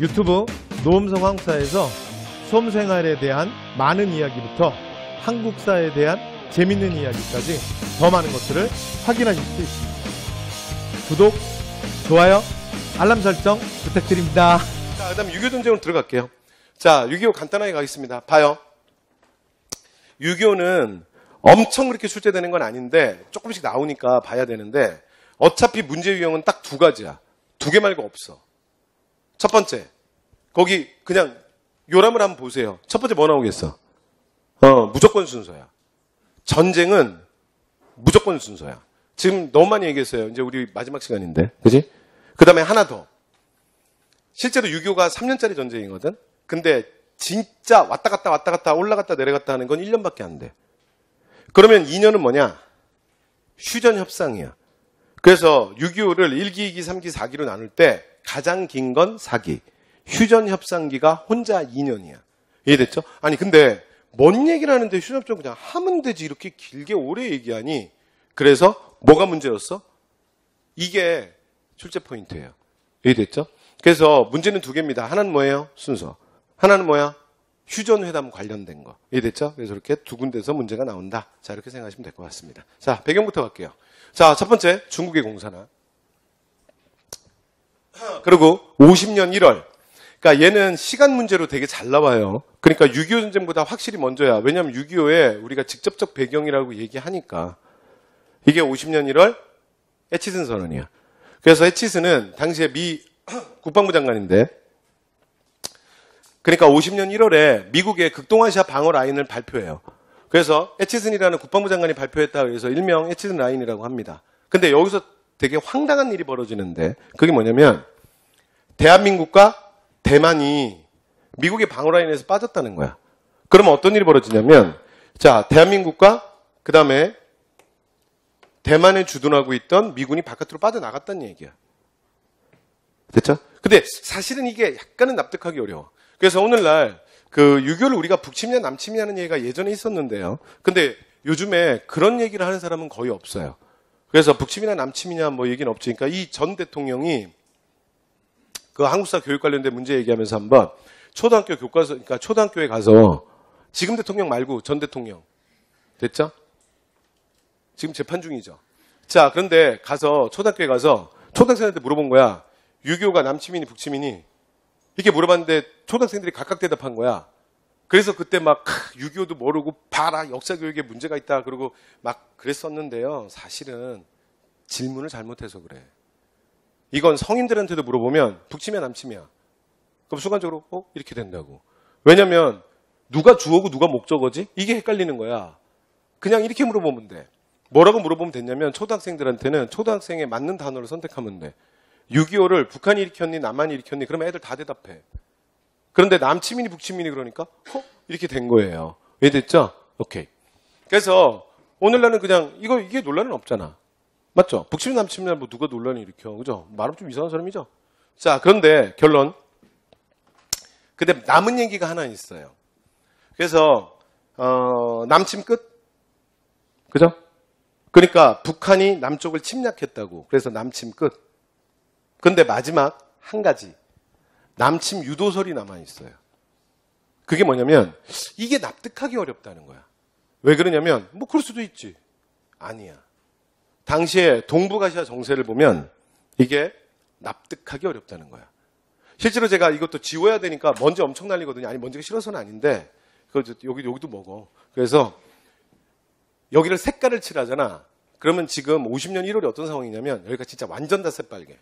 유튜브 노음성 황사에서 수험생활에 대한 많은 이야기부터 한국사에 대한 재밌는 이야기까지 더 많은 것들을 확인하실 수 있습니다. 구독, 좋아요, 알람 설정 부탁드립니다. 자, 그 다음 유교 전쟁으로 들어갈게요. 자, 유교 간단하게 가겠습니다. 봐요. 유교는 엄청 그렇게 출제되는 건 아닌데 조금씩 나오니까 봐야 되는데 어차피 문제 유형은 딱 두 가지야. 두 개 말고 없어. 첫 번째, 거기 그냥 요람을 한번 보세요. 첫 번째 뭐 나오겠어? 어, 무조건 순서야. 전쟁은 무조건 순서야. 지금 너무 많이 얘기했어요. 이제 우리 마지막 시간인데. 그지? 그 다음에 하나 더. 실제로 6.25가 3년짜리 전쟁이거든? 근데 진짜 왔다 갔다 왔다 갔다 올라갔다 내려갔다 하는 건 1년밖에 안 돼. 그러면 2년은 뭐냐? 휴전 협상이야. 그래서 6.25를 1기, 2기, 3기, 4기로 나눌 때 가장 긴 건사기 휴전 협상기가 혼자 2년이야. 이해됐죠? 아니 근데 뭔 얘기를 하는데 휴전 협정 그냥 하면 되지 이렇게 길게 오래 얘기하니 그래서 뭐가 문제였어? 이게 출제 포인트예요. 이해됐죠? 그래서 문제는 두 개입니다. 하나는 뭐예요? 순서. 하나는 뭐야? 휴전회담 관련된 거. 이해됐죠? 그래서 이렇게 두 군데서 문제가 나온다. 자, 이렇게 생각하시면 될 것 같습니다. 자, 배경부터 갈게요. 자, 첫 번째, 중국의 공산화. 그리고 50년 1월. 그러니까 얘는 시간 문제로 되게 잘 나와요. 그러니까 6.25 전쟁보다 확실히 먼저야. 왜냐하면 6.25에 우리가 직접적 배경이라고 얘기하니까. 이게 50년 1월 에치슨 선언이야. 그래서 에치슨은 당시에 미 국방부 장관인데 그러니까 50년 1월에 미국의 극동아시아 방어 라인을 발표해요. 그래서 에치슨이라는 국방부 장관이 발표했다고 해서 일명 에치슨 라인이라고 합니다. 근데 여기서 되게 황당한 일이 벌어지는데 그게 뭐냐면 대한민국과 대만이 미국의 방어라인에서 빠졌다는 거야. 그러면 어떤 일이 벌어지냐면 자 대한민국과 그 다음에 대만에 주둔하고 있던 미군이 바깥으로 빠져나갔다는 얘기야. 됐죠? 근데 사실은 이게 약간은 납득하기 어려워. 그래서 오늘날 그 유교를 우리가 북침이냐 남침이냐 는 얘기가 예전에 있었는데요. 근데 요즘에 그런 얘기를 하는 사람은 거의 없어요. 그래서 북침이나 남침이냐 뭐 얘기는 없지그러니까이 전 대통령이 그 한국사 교육 관련된 문제 얘기하면서 한번 초등학교 교과서 그러니까 초등학교에 가서 지금 대통령 말고 전 대통령 됐죠? 지금 재판 중이죠. 자 그런데 가서 초등학교에 가서 초등학생한테 물어본 거야. 유교가 남침이니 북침이니 이렇게 물어봤는데 초등학생들이 각각 대답한 거야. 그래서 그때 막 6.25도 모르고 봐라 역사 교육에 문제가 있다 그러고 막 그랬었는데요. 사실은 질문을 잘못해서 그래. 이건 성인들한테도 물어보면 북침이야 남침이야. 그럼 순간적으로 어 이렇게 된다고. 왜냐면 누가 주어고 누가 목적어지? 이게 헷갈리는 거야. 그냥 이렇게 물어보면 돼. 뭐라고 물어보면 됐냐면 초등학생들한테는 초등학생에 맞는 단어를 선택하면 돼. 6.25를 북한이 일으켰니 남한이 일으켰니 그러면 애들 다 대답해. 그런데 남치민이 북치민이 그러니까 허? 어? 이렇게 된 거예요. 왜 됐죠? 오케이. 그래서 오늘날은 그냥 이거 이게 논란은 없잖아. 맞죠? 북치민 남치민이 뭐 누가 논란을 일으켜. 그죠? 말은좀 이상한 사람이죠. 자, 그런데 결론. 근데 남은 얘기가 하나 있어요. 그래서 어, 남침 끝. 그죠? 그러니까 북한이 남쪽을 침략했다고. 그래서 남침 끝. 근데 마지막 한 가지 남침 유도설이 남아있어요. 그게 뭐냐면 이게 납득하기 어렵다는 거야. 왜 그러냐면 뭐 그럴 수도 있지. 아니야. 당시에 동북아시아 정세를 보면 이게 납득하기 어렵다는 거야. 실제로 제가 이것도 지워야 되니까 먼지 엄청 날리거든요. 아니 먼지가 싫어서는 아닌데 그거 여기 여기도 먹어. 그래서 여기를 색깔을 칠하잖아. 그러면 지금 50년 1월이 어떤 상황이냐면 여기가 진짜 완전 다 새빨개.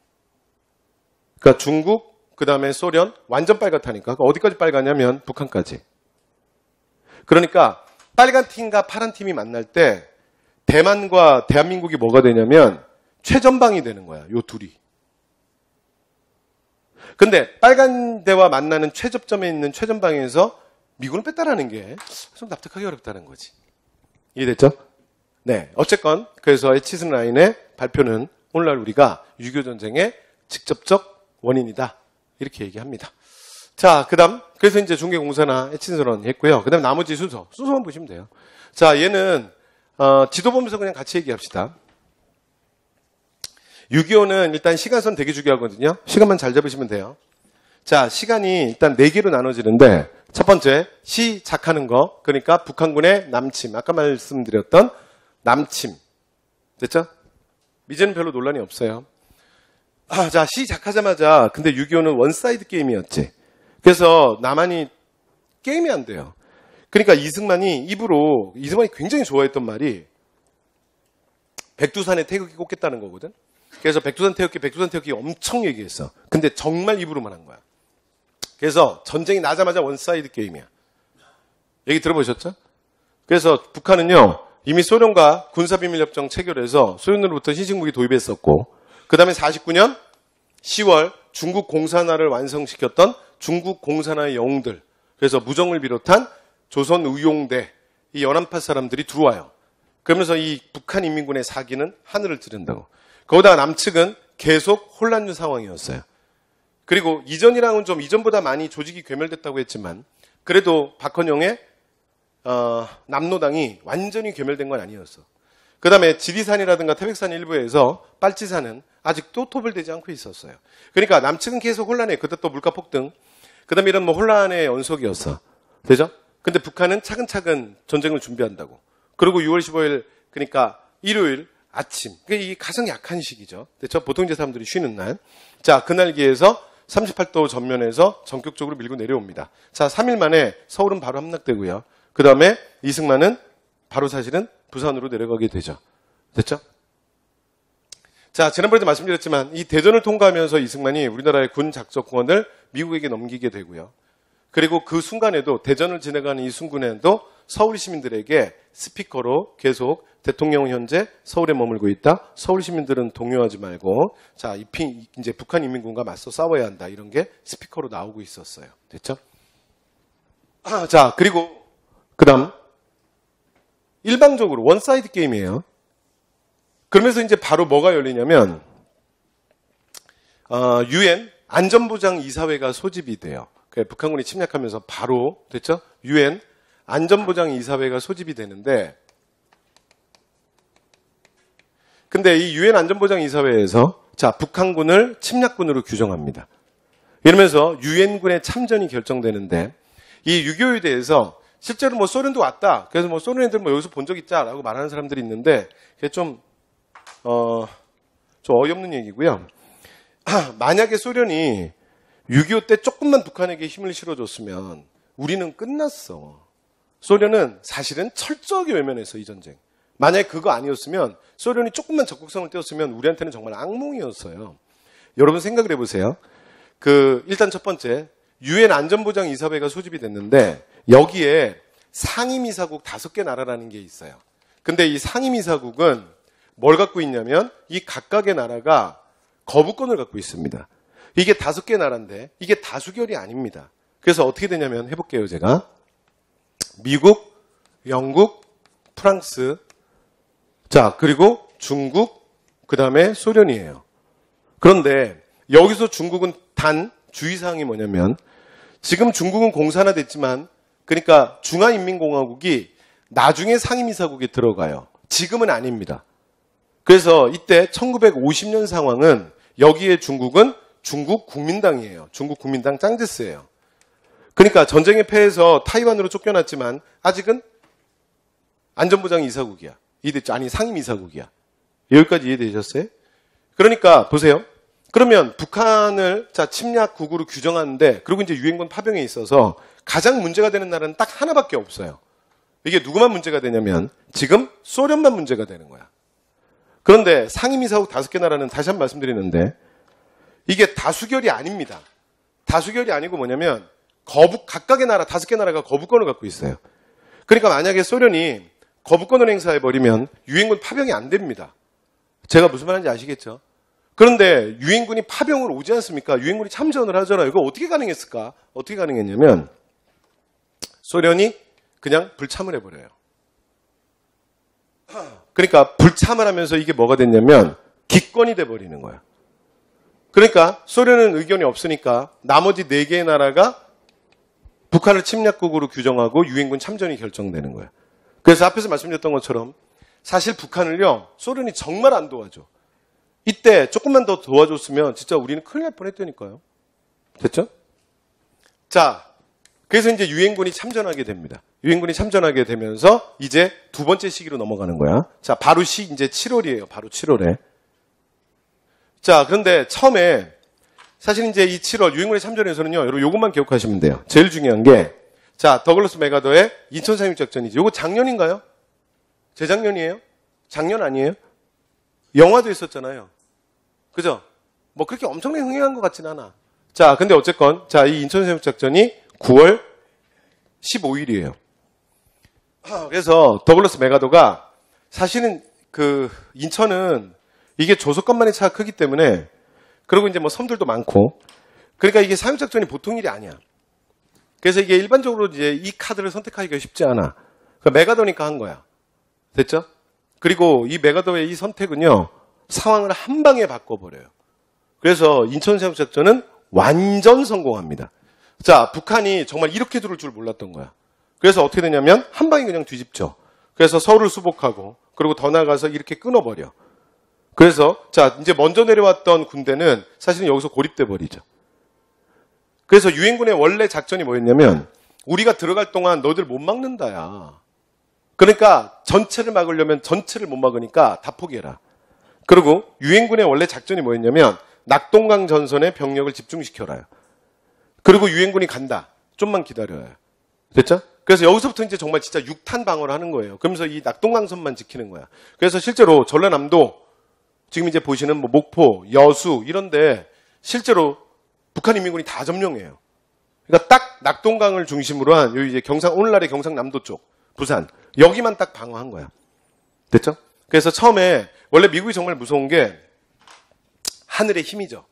그러니까 중국, 그 다음에 소련 완전 빨갛다니까. 그러니까 어디까지 빨갛냐면 북한까지. 그러니까 빨간 팀과 파란 팀이 만날 때 대만과 대한민국이 뭐가 되냐면 최전방이 되는 거야. 요 둘이. 근데 빨간 대와 만나는 최접점에 있는 최전방에서 미군을 뺐다라는 게 좀 납득하기 어렵다는 거지. 이해됐죠? 네. 어쨌건 그래서 에치슨 라인의 발표는 오늘날 우리가 유교 전쟁의 직접적 원인이다. 이렇게 얘기합니다. 자, 그 다음, 그래서 이제 중개공사나 해친선언 했고요. 그 다음 나머지 순서, 순서만 보시면 돼요. 자, 얘는, 어, 지도 보면서 그냥 같이 얘기합시다. 6.25는 일단 시간선 되게 중요하거든요. 시간만 잘 잡으시면 돼요. 자, 시간이 일단 4개로 나눠지는데, 첫 번째, 시작하는 거. 그러니까 북한군의 남침. 아까 말씀드렸던 남침. 됐죠? 이제는 별로 논란이 없어요. 아, 자, 시작하자마자, 근데 6.25는 원사이드 게임이었지. 그래서 나만이 게임이 안 돼요. 그러니까 이승만이 입으로, 이승만이 굉장히 좋아했던 말이 백두산에 태극기 꽂겠다는 거거든. 그래서 백두산 태극기, 백두산 태극기 엄청 얘기했어. 근데 정말 입으로만 한 거야. 그래서 전쟁이 나자마자 원사이드 게임이야. 얘기 들어보셨죠? 그래서 북한은요, 이미 소련과 군사비밀협정 체결해서 소련으로부터 신식국이 도입했었고, 그 다음에 49년 10월 중국 공산화를 완성시켰던 중국 공산화의 영웅들 그래서 무정을 비롯한 조선 의용대 이 연안파 사람들이 들어와요. 그러면서 이 북한 인민군의 사기는 하늘을 찌른다고. 거기다가 남측은 계속 혼란유 상황이었어요. 그리고 이전이랑은 좀 이전보다 많이 조직이 괴멸됐다고 했지만 그래도 박헌영의 어, 남노당이 완전히 괴멸된 건 아니었어. 그 다음에 지리산이라든가 태백산 일부에서 빨치산은 아직도 토벌되지 않고 있었어요. 그러니까 남측은 계속 혼란에 그때 또 물가 폭등, 그다음에 이런 뭐 혼란의 연속이었어. 되죠? 근데 북한은 차근차근 전쟁을 준비한다고. 그리고 6월 15일 그러니까 일요일 아침. 그러 이게 가장 약한 시기죠. 근데 그렇죠? 저 보통 이제 사람들이 쉬는 날. 자, 그날기에서 38도 전면에서 전격적으로 밀고 내려옵니다. 자, 3일 만에 서울은 바로 함락되고요. 그다음에 이승만은 바로 사실은 부산으로 내려가게 되죠. 됐죠? 자, 지난번에도 말씀드렸지만 이 대전을 통과하면서 이승만이 우리나라의 군 작적 권을 미국에게 넘기게 되고요. 그리고 그 순간에도 대전을 지나가는 이승군에도 서울 시민들에게 스피커로 계속 대통령 현재 서울에 머물고 있다. 서울 시민들은 동요하지 말고 자, 이핑 이제 북한 인민군과 맞서 싸워야 한다. 이런 게 스피커로 나오고 있었어요. 됐죠? 아, 자, 그리고 그다음 일방적으로 원사이드 게임이에요. 그러면서 이제 바로 뭐가 열리냐면 어, 유엔 어, 안전보장 이사회가 소집이 돼요. 그러니까 북한군이 침략하면서 바로 됐죠? 유엔 안전보장 이사회가 소집이 되는데 근데 이 유엔 안전보장 이사회에서 자 북한군을 침략군으로 규정합니다. 이러면서 유엔군의 참전이 결정되는데 이 유교에 대해서 실제로 뭐 소련도 왔다. 그래서 뭐 소련 애들 뭐 여기서 본 적 있자라고 말하는 사람들이 있는데 그게 좀 어, 좀 어이없는 얘기고요. 만약에 소련이 6.25 때 조금만 북한에게 힘을 실어줬으면 우리는 끝났어. 소련은 사실은 철저하게 외면해서 이 전쟁. 만약에 그거 아니었으면 소련이 조금만 적극성을 띄웠으면 우리한테는 정말 악몽이었어요. 여러분 생각을 해보세요. 그 일단 첫 번째 유엔 안전보장 이사회가 소집이 됐는데 여기에 상임이사국 다섯 개 나라라는 게 있어요. 근데 이 상임이사국은 뭘 갖고 있냐면 이 각각의 나라가 거부권을 갖고 있습니다. 이게 다섯 개 나라인데 이게 다수결이 아닙니다. 그래서 어떻게 되냐면 해볼게요, 제가. 미국, 영국, 프랑스, 자, 그리고 중국, 그 다음에 소련이에요. 그런데 여기서 중국은 단 주의사항이 뭐냐면 지금 중국은 공산화됐지만 그러니까 중화인민공화국이 나중에 상임이사국에 들어가요. 지금은 아닙니다. 그래서 이때 1950년 상황은 여기에 중국은 중국 국민당이에요. 중국 국민당 짱제스예요. 그러니까 전쟁의 패해서 타이완으로 쫓겨났지만 아직은 안전보장 이사국이야. 이해 아니 상임 이사국이야. 여기까지 이해되셨어요? 그러니까 보세요. 그러면 북한을 자 침략국으로 규정하는데 그리고 이제 유엔군 파병에 있어서 가장 문제가 되는 나라는 딱 하나밖에 없어요. 이게 누구만 문제가 되냐면 지금 소련만 문제가 되는 거야. 그런데 상임이 사옥 다섯 개 나라는 다시 한번 말씀드리는데 이게 다수결이 아닙니다. 다수결이 아니고 뭐냐면 거부 각각의 나라 다섯 개 나라가 거부권을 갖고 있어요. 그러니까 만약에 소련이 거부권을 행사해 버리면 유엔군 파병이 안 됩니다. 제가 무슨 말인지 아시겠죠? 그런데 유엔군이 파병으로 오지 않습니까? 유엔군이 참전을 하잖아요. 이거 어떻게 가능했을까? 어떻게 가능했냐면 소련이 그냥 불참을 해버려요. 그러니까 불참을 하면서 이게 뭐가 됐냐면 기권이 돼버리는 거야. 그러니까 소련은 의견이 없으니까 나머지 네 개의 나라가 북한을 침략국으로 규정하고 유엔군 참전이 결정되는 거야. 그래서 앞에서 말씀드렸던 것처럼 사실 북한을요 소련이 정말 안 도와줘. 이때 조금만 더 도와줬으면 진짜 우리는 큰일 날 뻔했다니까요. 됐죠? 자, 그래서 이제 유엔군이 참전하게 됩니다. 유엔군이 참전하게 되면서 이제 두 번째 시기로 넘어가는 거야. 자, 바로시 이제 7월이에요. 바로 7월에. 자, 그런데 처음에 사실 이제 이 7월 유엔군이 참전해서는요. 여러분 요것만 기억하시면 돼요. 제일 중요한 게 자, 더글러스 메가더의 인천 상륙 작전이죠. 요거 작년인가요? 재작년이에요? 작년 아니에요? 영화도 있었잖아요. 그죠? 뭐 그렇게 엄청나게 흥행한 것 같진 않아. 자, 근데 어쨌건 자, 이 인천 상륙 작전이 9월 15일이에요. 그래서 더블러스 메가도가 사실은 그 인천은 이게 조속간만의 차가 크기 때문에 그리고 이제 뭐 섬들도 많고 그러니까 이게 사용작전이 보통 일이 아니야. 그래서 이게 일반적으로 이제 이 카드를 선택하기가 쉽지 않아. 그러니까 메가도니까 한 거야. 됐죠? 그리고 이 메가도의 이 선택은요 상황을 한 방에 바꿔버려요. 그래서 인천 사용작전은 완전 성공합니다. 자 북한이 정말 이렇게 들을 줄 몰랐던 거야. 그래서 어떻게 되냐면 한 방에 그냥 뒤집죠. 그래서 서울을 수복하고 그리고 더 나가서 이렇게 끊어버려. 그래서 자 이제 먼저 내려왔던 군대는 사실은 여기서 고립돼 버리죠. 그래서 유엔군의 원래 작전이 뭐였냐면 우리가 들어갈 동안 너희들 못 막는다야. 그러니까 전체를 막으려면 전체를 못 막으니까 다 포기해라. 그리고 유엔군의 원래 작전이 뭐였냐면 낙동강 전선에 병력을 집중시켜라요. 그리고 유엔군이 간다. 좀만 기다려요. 됐죠? 그래서 여기서부터 이제 정말 진짜 육탄 방어를 하는 거예요. 그러면서 이 낙동강선만 지키는 거야. 그래서 실제로 전라남도 지금 이제 보시는 뭐 목포, 여수 이런데 실제로 북한 인민군이 다 점령해요. 그러니까 딱 낙동강을 중심으로 한 여기 이제 경상 오늘날의 경상남도 쪽 부산 여기만 딱 방어한 거야. 됐죠? 그래서 처음에 원래 미국이 정말 무서운 게 하늘의 힘이죠.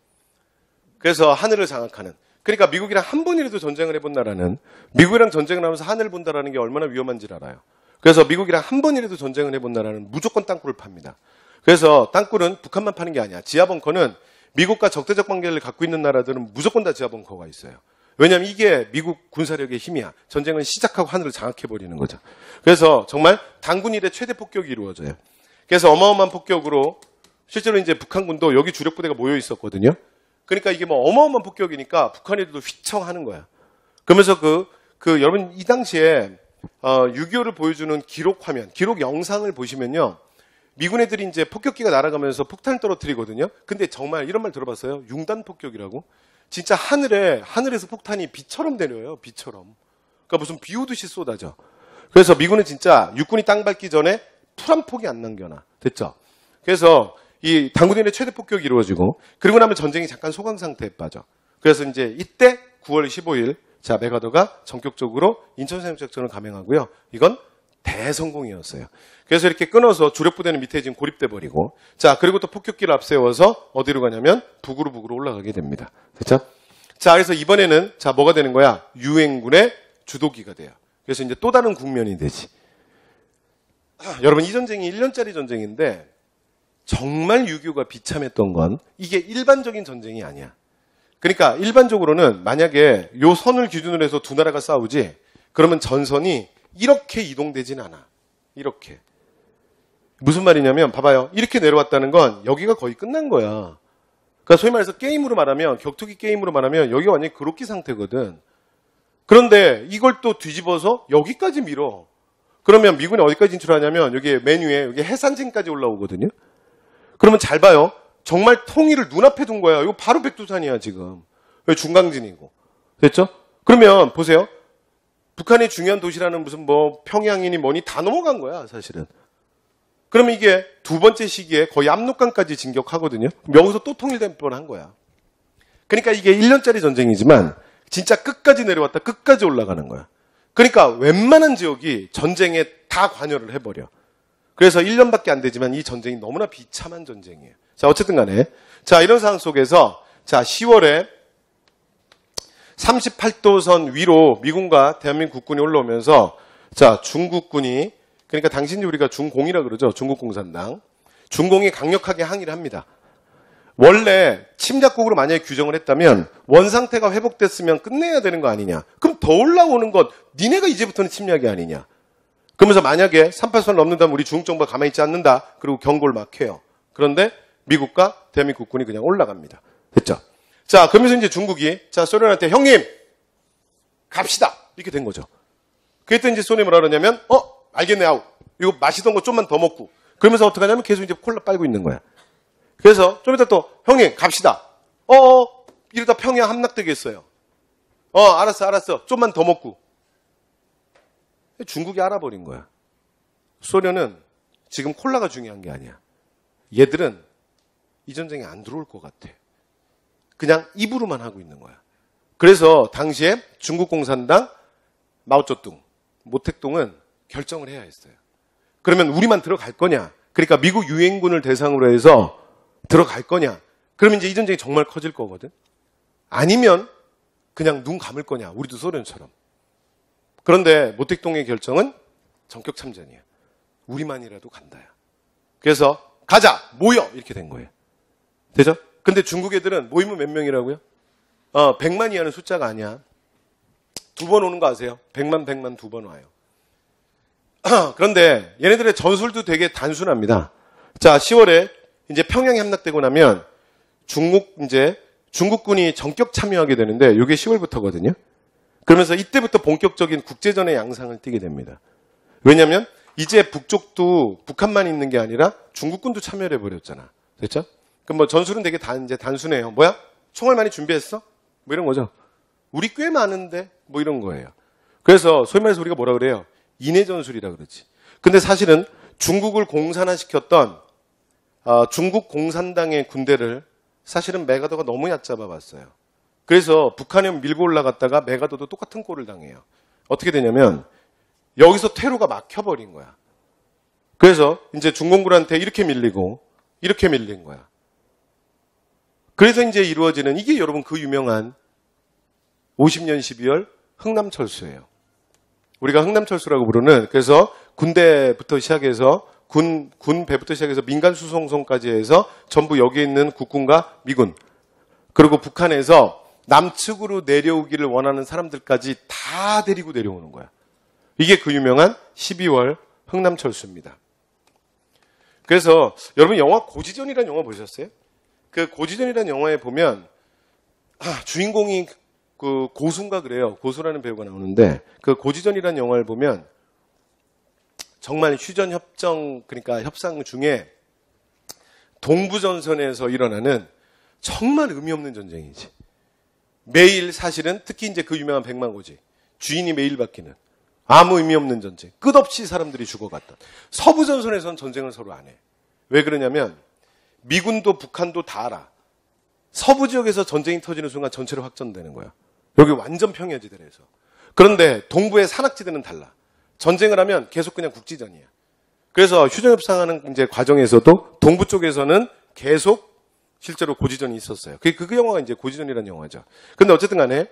그래서 하늘을 장악하는 그러니까 미국이랑 한 번이라도 전쟁을 해본 나라는 미국이랑 전쟁을 하면서 하늘 본다라는 게 얼마나 위험한지 알아요. 그래서 미국이랑 한 번이라도 전쟁을 해본 나라는 무조건 땅굴을 팝니다. 그래서 땅굴은 북한만 파는 게 아니야. 지하벙커는 미국과 적대적 관계를 갖고 있는 나라들은 무조건 다 지하벙커가 있어요. 왜냐하면 이게 미국 군사력의 힘이야. 전쟁은 시작하고 하늘을 장악해버리는 거죠. 그래서 정말 당군 일의 최대 폭격이 이루어져요. 그래서 어마어마한 폭격으로 실제로 이제 북한군도 여기 주력부대가 모여 있었거든요. 그러니까 이게 뭐 어마어마한 폭격이니까 북한들도 휘청하는 거야. 그러면서 그, 그 여러분 이 당시에 어, 6.25를 보여주는 기록 화면, 기록 영상을 보시면요. 미군 애들이 이제 폭격기가 날아가면서 폭탄을 떨어뜨리거든요. 근데 정말 이런 말 들어봤어요? 융단 폭격이라고? 진짜 하늘에, 하늘에서 폭탄이 비처럼 내려요. 비처럼. 그러니까 무슨 비 오듯이 쏟아져. 그래서 미군은 진짜 육군이 땅 밟기 전에 풀 한 폭이 안 남겨놔. 됐죠? 그래서 이 당구대인의 최대 폭격이 이루어지고 그리고 나면 전쟁이 잠깐 소강 상태에 빠져. 그래서 이제 이때 9월 15일 자 메가더가 전격적으로 인천상륙작전을 감행하고요. 이건 대성공이었어요. 그래서 이렇게 끊어서 주력 부대는 밑에 지금 고립돼 버리고 자 그리고 또 폭격기를 앞세워서 어디로 가냐면 북으로 북으로 올라가게 됩니다. 그렇죠? 자 그래서 이번에는 자 뭐가 되는 거야? 유엔군의 주도기가 돼요. 그래서 이제 또 다른 국면이 되지. 여러분 이 전쟁이 1년짜리 전쟁인데 정말 유교가 비참했던 건 이게 일반적인 전쟁이 아니야. 그러니까 일반적으로는 만약에 요 선을 기준으로 해서 두 나라가 싸우지 그러면 전선이 이렇게 이동되진 않아. 이렇게. 무슨 말이냐면 봐봐요. 이렇게 내려왔다는 건 여기가 거의 끝난 거야. 그러니까 소위 말해서 게임으로 말하면 격투기 게임으로 말하면 여기가 완전히 그렇끼 상태거든. 그런데 이걸 또 뒤집어서 여기까지 밀어. 그러면 미군이 어디까지 진출하냐면 여기 메뉴에 여기 해산진까지 올라오거든요. 그러면 잘 봐요. 정말 통일을 눈앞에 둔 거야. 이거 바로 백두산이야, 지금. 중강진이고. 됐죠? 그러면 보세요. 북한의 중요한 도시라는 무슨 뭐 평양이니 뭐니 다 넘어간 거야, 사실은. 그러면 이게 두 번째 시기에 거의 압록강까지 진격하거든요. 여기서 또 통일된 뻔한 거야. 그러니까 이게 1년짜리 전쟁이지만 진짜 끝까지 내려왔다 끝까지 올라가는 거야. 그러니까 웬만한 지역이 전쟁에 다 관여를 해버려. 그래서 1년밖에 안 되지만 이 전쟁이 너무나 비참한 전쟁이에요. 자, 어쨌든 간에. 자, 이런 상황 속에서 자, 10월에 38도선 위로 미군과 대한민국 군이 올라오면서 자, 중국군이 그러니까 당신이 우리가 중공이라 그러죠. 중국공산당. 중공이 강력하게 항의를 합니다. 원래 침략국으로 만약에 규정을 했다면 원 상태가 회복됐으면 끝내야 되는 거 아니냐. 그럼 더 올라오는 것 니네가 이제부터는 침략이 아니냐. 그러면서 만약에 3 8선을 넘는다면 우리 중국 정부가 가만히 있지 않는다. 그리고 경고를 막 해요. 그런데 미국과 대한민국 군이 그냥 올라갑니다. 됐죠? 자, 그러면서 이제 중국이 자 소련한테 형님 갑시다 이렇게 된 거죠. 그랬더니 이제 소련이 뭐라 그러냐면 어 알겠네 아우 이거 맛있던거 좀만 더 먹고 그러면서 어떻게 하냐면 계속 이제 콜라 빨고 있는 거야. 그래서 좀 이따 또 형님 갑시다. 어, 어 이러다 평양 함락되겠어요. 어 알았어 알았어 좀만 더 먹고 중국이 알아버린 거야. 소련은 지금 콜라가 중요한 게 아니야. 얘들은 이 전쟁에 안 들어올 것 같아. 그냥 입으로만 하고 있는 거야. 그래서 당시에 중국 공산당 마오쩌둥, 모택동은 결정을 해야 했어요. 그러면 우리만 들어갈 거냐? 그러니까 미국 유엔군을 대상으로 해서 들어갈 거냐? 그러면 이제 이 전쟁이 정말 커질 거거든. 아니면 그냥 눈 감을 거냐? 우리도 소련처럼. 그런데 모택동의 결정은 전격 참전이에요. 우리만이라도 간다야. 그래서 가자 모여 이렇게 된 거예요. 되죠? 근데 중국 애들은 모이면 몇 명이라고요? 어, 100만 이하는 숫자가 아니야. 두 번 오는 거 아세요? 100만 100만 두 번 와요. 그런데 얘네들의 전술도 되게 단순합니다. 자, 10월에 이제 평양이 함락되고 나면 중국 이제 중국군이 전격 참여하게 되는데 이게 10월부터거든요. 그러면서 이때부터 본격적인 국제전의 양상을 띠게 됩니다. 왜냐하면 이제 북쪽도 북한만 있는 게 아니라 중국군도 참여를 해버렸잖아. 됐죠? 그렇죠? 그럼 뭐 전술은 되게 단, 이제 단순해요. 뭐야? 총알 많이 준비했어? 뭐 이런 거죠. 우리 꽤 많은데? 뭐 이런 거예요. 그래서 소위 말해서 우리가 뭐라 그래요? 인해 전술이라 그러지. 근데 사실은 중국을 공산화시켰던 어, 중국 공산당의 군대를 사실은 메가더가 너무 얕잡아 봤어요. 그래서 북한에 밀고 올라갔다가 메가도도 똑같은 꼴을 당해요. 어떻게 되냐면 여기서 퇴로가 막혀버린 거야. 그래서 이제 중공군한테 이렇게 밀리고 이렇게 밀린 거야. 그래서 이제 이루어지는 이게 여러분 그 유명한 50년 12월 흥남 철수예요. 우리가 흥남 철수라고 부르는 그래서 군대부터 시작해서 군, 군 배부터 시작해서 민간 수송선까지 해서 전부 여기 있는 국군과 미군 그리고 북한에서 남측으로 내려오기를 원하는 사람들까지 다 데리고 내려오는 거야. 이게 그 유명한 12월 흥남철수입니다. 그래서 여러분 영화 고지전이라는 영화 보셨어요? 그 고지전이라는 영화에 보면 아, 주인공이 그 고순가 그래요. 고수라는 배우가 나오는데 그 고지전이라는 영화를 보면 정말 휴전 협정 그러니까 협상 중에 동부 전선에서 일어나는 정말 의미 없는 전쟁이지. 매일 사실은 특히 이제 그 유명한 백만고지 주인이 매일 바뀌는 아무 의미 없는 전쟁 끝없이 사람들이 죽어갔던 서부 전선에선 전쟁을 서로 안 해. 왜 그러냐면 미군도 북한도 다 알아. 서부 지역에서 전쟁이 터지는 순간 전체로 확전되는 거야. 여기 완전 평야지대라서. 그런데 동부의 산악지대는 달라. 전쟁을 하면 계속 그냥 국지전이야. 그래서 휴전협상하는 이제 과정에서도 동부 쪽에서는 계속 실제로 고지전이 있었어요. 그게 그 영화가 이제 고지전이라는 영화죠. 근데 어쨌든 간에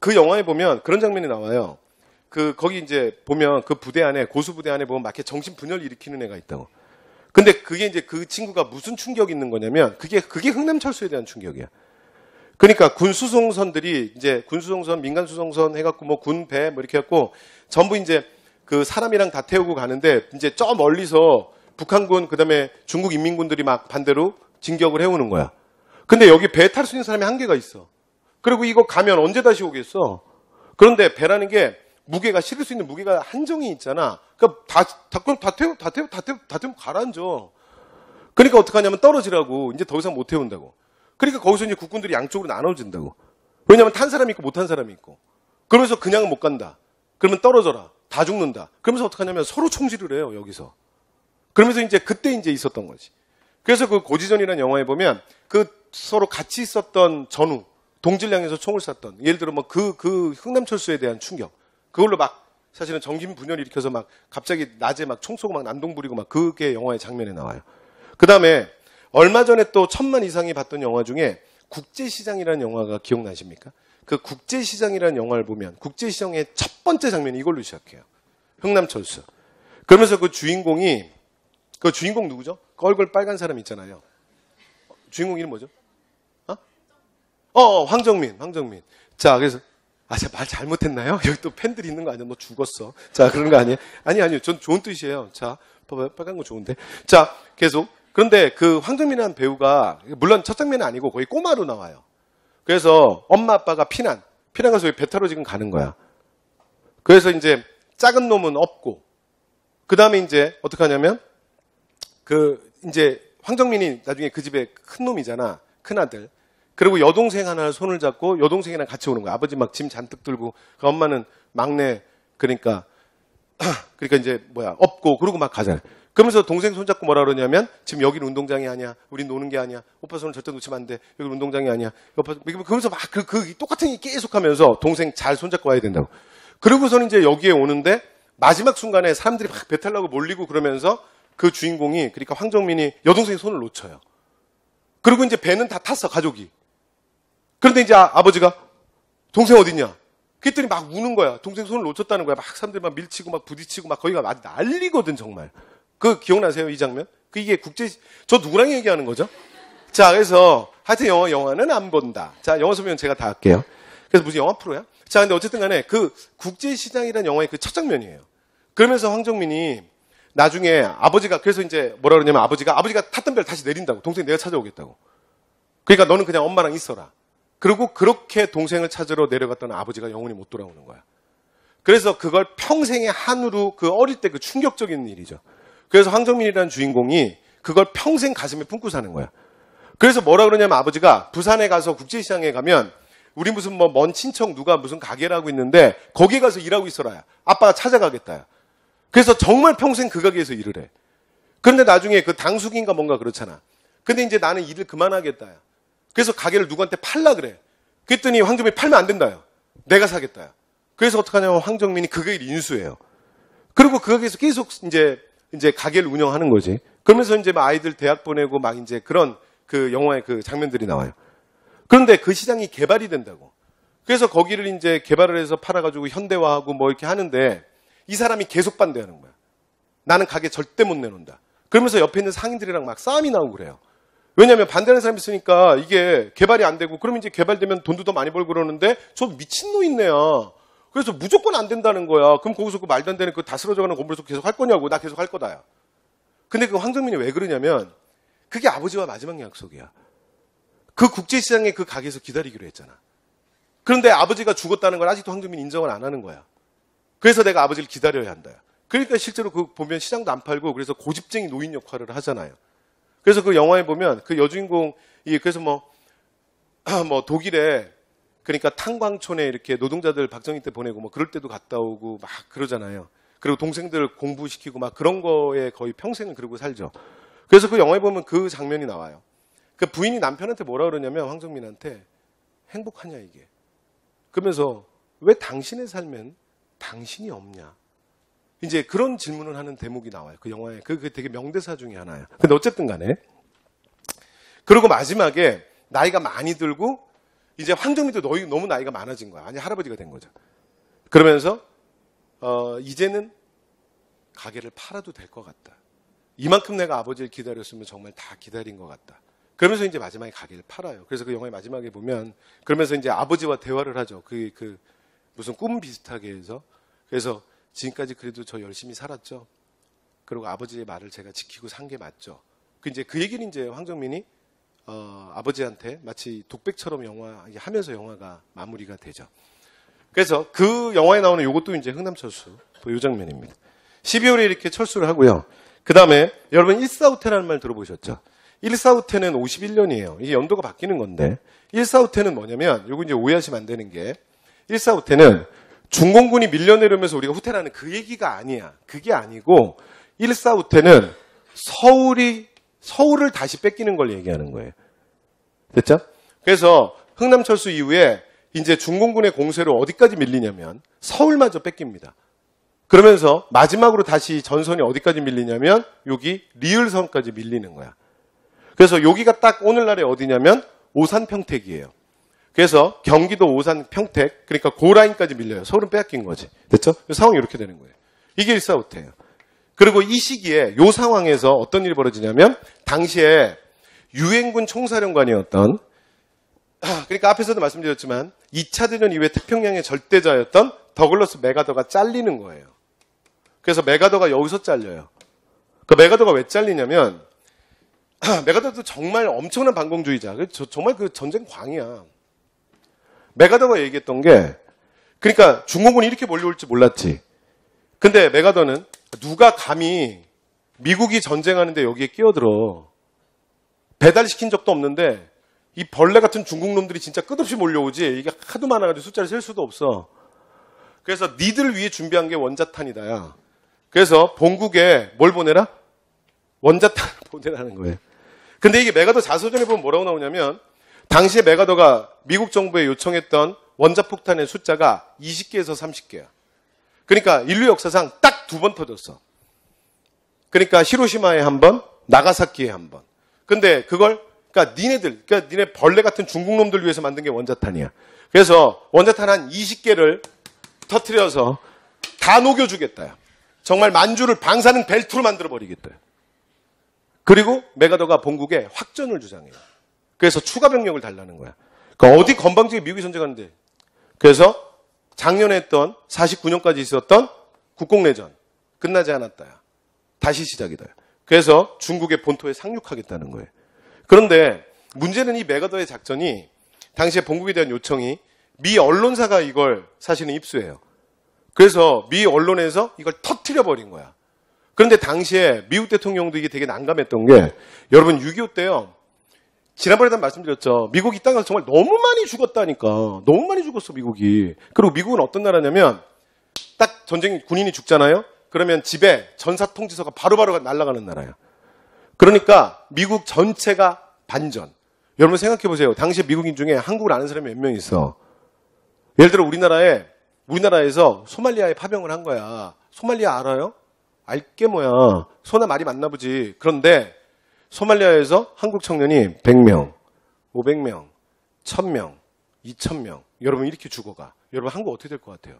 그 영화에 보면 그런 장면이 나와요. 그 거기 이제 보면 그 부대 안에 고수 부대 안에 보면 막 이렇게 정신 분열 일으키는 애가 있다고. 근데 그게 이제 그 친구가 무슨 충격이 있는 거냐면 그게 그게 흥남 철수에 대한 충격이야. 그러니까 군 수송선들이 이제 군 수송선, 민간 수송선 해갖고 뭐군배뭐 뭐 이렇게 해갖고 전부 이제 그 사람이랑 다 태우고 가는데 이제 저 멀리서 북한군 그다음에 중국 인민군들이 막 반대로 진격을 해오는 거야. 근데 여기 배 탈 수 있는 사람이 한계가 있어. 그리고 이거 가면 언제 다시 오겠어? 그런데 배라는 게 무게가 실을 수 있는 무게가 한정이 있잖아. 그러니까 다, 다, 다 태우, 다 태우, 다 태우, 다태우 가라앉아. 그러니까 어떻게 하냐면 떨어지라고. 이제 더 이상 못 태운다고. 그러니까 거기서 이제 국군들이 양쪽으로 나눠진다고. 왜냐면 탄 사람이 있고 못 탄 사람이 있고. 그러면서 그냥 못 간다. 그러면 떨어져라. 다 죽는다. 그러면서 어떻게 하냐면 서로 총질을 해요, 여기서. 그러면서 이제 그때 이제 있었던 거지. 그래서 그 고지전이라는 영화에 보면 그 서로 같이 있었던 전후, 동질량에서 총을 쐈던, 예를 들어 뭐 그, 그 흥남철수에 대한 충격. 그걸로 막 사실은 정신 분열 일으켜서 막 갑자기 낮에 막 총 쏘고 막 난동 부리고 막 그게 영화의 장면에 나와요. 그 다음에 얼마 전에 또 천만 이상이 봤던 영화 중에 국제시장이라는 영화가 기억나십니까? 그 국제시장이라는 영화를 보면 국제시장의 첫 번째 장면이 이걸로 시작해요. 흥남철수. 그러면서 그 주인공이 그 주인공 누구죠? 그 얼굴 빨간 사람 있잖아요. 주인공 이름 뭐죠? 어? 어, 어 황정민, 황정민. 자, 그래서 아, 제가 말 잘못했나요? 여기 또 팬들이 있는 거 아니야? 너 죽었어. 자, 그런 거 아니에요? 아니, 아니요. 전 좋은 뜻이에요. 자, 봐봐요. 빨간 거 좋은데. 자, 계속. 그런데 그 황정민이라는 배우가, 물론 첫 장면은 아니고 거의 꼬마로 나와요. 그래서 엄마 아빠가 피난, 피난 가서 배 타러 지금 가는 거야. 그래서 이제 작은 놈은 없고, 그 다음에 이제 어떻게 하냐면 그 이제 황정민이 나중에 그 집에 큰 놈이잖아. 큰 아들. 그리고 여동생 하나 손을 잡고 여동생이랑 같이 오는 거야. 아버지 막 짐 잔뜩 들고 그 엄마는 막내 그러니까 그러니까 이제 뭐야 업고 그러고 막 가잖아. 그러면서 동생 손잡고 뭐라 그러냐면 지금 여긴 운동장이 아니야. 우린 노는 게 아니야. 오빠 손을 절대 놓치면 안 돼. 여기 운동장이 아니야. 오빠 그러면서 막그그 그 똑같은 게 계속하면서 동생 잘 손잡고 와야 된다고. 그러고서는 이제 여기에 오는데 마지막 순간에 사람들이 막 배탈 나고 몰리고 그러면서 그 주인공이 그러니까 황정민이 여동생의 손을 놓쳐요. 그리고 이제 배는 다 탔어 가족이. 그런데 이제 아, 아버지가 동생 어딨냐? 그랬더니 막 우는 거야. 동생 손을 놓쳤다는 거야. 막 사람들 막 밀치고 막 부딪히고 막 거기가 막 난리거든 정말. 그 기억나세요 이 장면? 그게 국제 저 누구랑 얘기하는 거죠? 자 그래서 하여튼 영화 영화는 안 본다. 자 영화 소면 제가 다 할게요. 그래서 무슨 영화 프로야? 자 근데 어쨌든 간에 그 국제 시장이라는 영화의 그 첫 장면이에요. 그러면서 황정민이 나중에 아버지가 그래서 이제 뭐라 그러냐면 아버지가 아버지가 탔던 배를 다시 내린다고 동생 이 내가 찾아오겠다고. 그러니까 너는 그냥 엄마랑 있어라. 그리고 그렇게 동생을 찾으러 내려갔던 아버지가 영원히 못 돌아오는 거야. 그래서 그걸 평생의 한으로 그 어릴 때 그 충격적인 일이죠. 그래서 황정민이라는 주인공이 그걸 평생 가슴에 품고 사는 거야. 그래서 뭐라 그러냐면 아버지가 부산에 가서 국제시장에 가면 우리 무슨 뭐 먼 친척 누가 무슨 가게라고 있는데 거기 가서 일하고 있어라. 아빠가 찾아가겠다. 그래서 정말 평생 그 가게에서 일을 해. 그런데 나중에 그 당숙인가 뭔가 그렇잖아. 근데 이제 나는 일을 그만하겠다. 그래서 가게를 누구한테 팔라 그래. 그랬더니 황정민이 팔면 안 된다요. 내가 사겠다. 그래서 어떡하냐면 황정민이 그 가게를 인수해요. 그리고 그 가게에서 계속 이제 이제 가게를 운영하는 거지. 그러면서 이제 막 아이들 대학 보내고 막 이제 그런 그 영화의 그 장면들이 나와요. 그런데 그 시장이 개발이 된다고. 그래서 거기를 이제 개발을 해서 팔아가지고 현대화하고 뭐 이렇게 하는데 이 사람이 계속 반대하는 거야. 나는 가게 절대 못 내놓는다. 그러면서 옆에 있는 상인들이랑 막 싸움이 나오고 그래요. 왜냐하면 반대하는 사람이 있으니까 이게 개발이 안 되고 그러면 이제 개발되면 돈도 더 많이 벌고 그러는데 저 미친 노있네요 그래서 무조건 안 된다는 거야. 그럼 거기서 그 말도 안 되는 그다 쓰러져가는 건물에서 계속 할 거냐고 나 계속 할 거다야. 근데 그 황정민이 왜 그러냐면 그게 아버지와 마지막 약속이야. 그 국제시장의 그 가게에서 기다리기로 했잖아. 그런데 아버지가 죽었다는 걸 아직도 황정민 인정을 안 하는 거야. 그래서 내가 아버지를 기다려야 한다. 그러니까 실제로 그 보면 시장도 안 팔고 그래서 고집쟁이 노인 역할을 하잖아요. 그래서 그 영화에 보면 그 여주인공이 그래서 뭐, 뭐 독일에 그러니까 탄광촌에 이렇게 노동자들 박정희 때 보내고 뭐 그럴 때도 갔다 오고 막 그러잖아요. 그리고 동생들 공부시키고 막 그런 거에 거의 평생을 그러고 살죠. 그래서 그 영화에 보면 그 장면이 나와요. 그 부인이 남편한테 뭐라 그러냐면 황정민한테 행복하냐 이게. 그러면서 왜 당신의 삶엔 당신이 없냐? 이제 그런 질문을 하는 대목이 나와요. 그 영화에. 그게 그 되게 명대사 중에 하나예요. 근데 어쨌든 간에. 그리고 마지막에 나이가 많이 들고 이제 황정민도 너희 너무 나이가 많아진 거야. 아니 할아버지가 된 거죠. 그러면서 어, 이제는 가게를 팔아도 될 것 같다. 이만큼 내가 아버지를 기다렸으면 정말 다 기다린 것 같다. 그러면서 이제 마지막에 가게를 팔아요. 그래서 그 영화의 마지막에 보면 그러면서 이제 아버지와 대화를 하죠. 그, 그 무슨 꿈 비슷하게 해서 그래서 지금까지 그래도 저 열심히 살았죠. 그리고 아버지의 말을 제가 지키고 산 게 맞죠. 그 이제 그얘기는 이제 황정민이 어, 아버지한테 마치 독백처럼 영화 하면서 영화가 마무리가 되죠. 그래서 그 영화에 나오는 요것도 이제 흥남 철수 그 요 장면입니다. 12월에 이렇게 철수를 하고요. 그 다음에 여러분 일사후퇴라는 말 들어보셨죠? 일사후퇴는 51년이에요. 이게 연도가 바뀌는 건데 일사후퇴는 뭐냐면 요거 이제 오해하시면 안 되는 게 1사 후퇴는 중공군이 밀려내려면서 우리가 후퇴라는 그 얘기가 아니야. 그게 아니고 1사 후퇴는 서울이 서울을 다시 뺏기는 걸 얘기하는 거예요. 됐죠? 그래서 흥남철수 이후에 이제 중공군의 공세로 어디까지 밀리냐면 서울마저 뺏깁니다. 그러면서 마지막으로 다시 전선이 어디까지 밀리냐면 여기 리을선까지 밀리는 거야. 그래서 여기가 딱 오늘날에 어디냐면 오산평택이에요. 그래서 경기도 오산 평택 그러니까 고라인까지 밀려요. 서울은 빼앗긴 거지. 됐죠? 상황이 이렇게 되는 거예요. 이게 일사후퇴예요. 그리고 이 시기에 이 상황에서 어떤 일이 벌어지냐면 당시에 유엔군 총사령관이었던 그러니까 앞에서도 말씀드렸지만 2차 대전 이후에 태평양의 절대자였던 더글러스 메가더가 잘리는 거예요. 그래서 메가더가 여기서 잘려요. 그 메가더가 왜 잘리냐면 메가더도 정말 엄청난 반공주의자. 그 정말 그 전쟁 광이야. 메가더가 얘기했던 게 그러니까 중국은 이렇게 몰려올지 몰랐지. 근데 메가더는 누가 감히 미국이 전쟁하는데 여기에 끼어들어 배달시킨 적도 없는데 이 벌레 같은 중국 놈들이 진짜 끝없이 몰려오지 이게 하도 많아가지고 숫자를 셀 수도 없어. 그래서 니들 위해 준비한 게 원자탄이다야. 그래서 본국에 뭘 보내라? 원자탄 보내라는 거예요. 근데 이게 메가더 자서전에 보면 뭐라고 나오냐면 당시에 메가더가 미국 정부에 요청했던 원자폭탄의 숫자가 20개에서 30개야. 그러니까 인류 역사상 딱 두 번 터졌어. 그러니까 히로시마에 한 번, 나가사키에 한 번. 근데 그걸 그러니까 니네들, 그러니까 니네 벌레 같은 중국 놈들 위해서 만든 게 원자탄이야. 그래서 원자탄 한 20개를 터트려서 다 녹여주겠다. 정말 만주를 방사능 벨트로 만들어 버리겠다. 그리고 메가더가 본국에 확전을 주장해요. 그래서 추가 병력을 달라는 거야. 그러니까 어디 건방지게 미국이 선쟁하는데 그래서 작년에 했던 49년까지 있었던 국공내전 끝나지 않았다. 다시 시작이다. 그래서 중국의 본토에 상륙하겠다는 거예요. 그런데 문제는 이 메가더의 작전이 당시에 본국에 대한 요청이 미 언론사가 이걸 사실은 입수해요. 그래서 미 언론에서 이걸 터트려 버린 거야. 그런데 당시에 미국 대통령도 이게 되게 난감했던 게 여러분 6.25 때요. 지난번에도 말씀드렸죠. 미국 이 땅에서 정말 너무 많이 죽었다니까. 너무 많이 죽었어, 미국이. 그리고 미국은 어떤 나라냐면 딱 전쟁 군인이 죽잖아요. 그러면 집에 전사 통지서가 바로바로 날아가는 나라야. 그러니까 미국 전체가 반전. 여러분 생각해 보세요. 당시 에 미국인 중에 한국을 아는 사람이 몇 명 있어? 예를 들어 우리나라에 우리나라에서 소말리아에 파병을 한 거야. 소말리아 알아요? 알게 뭐야. 소나 말이 맞나 보지. 그런데 소말리아에서 한국 청년이 100명, 500명, 1000명, 2000명. 여러분 이렇게 죽어가. 여러분 한국 어떻게 될 것 같아요?